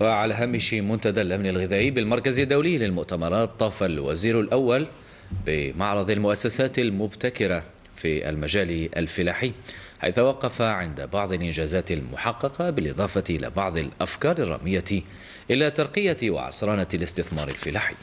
وعلى هامش منتدى الأمن الغذائي بالمركز الدولي للمؤتمرات طاف الوزير الأول بمعرض المؤسسات المبتكرة في المجال الفلاحي حيث وقف عند بعض الإنجازات المحققة بالإضافة إلى بعض الأفكار الرامية إلى ترقية وعصرانة الاستثمار الفلاحي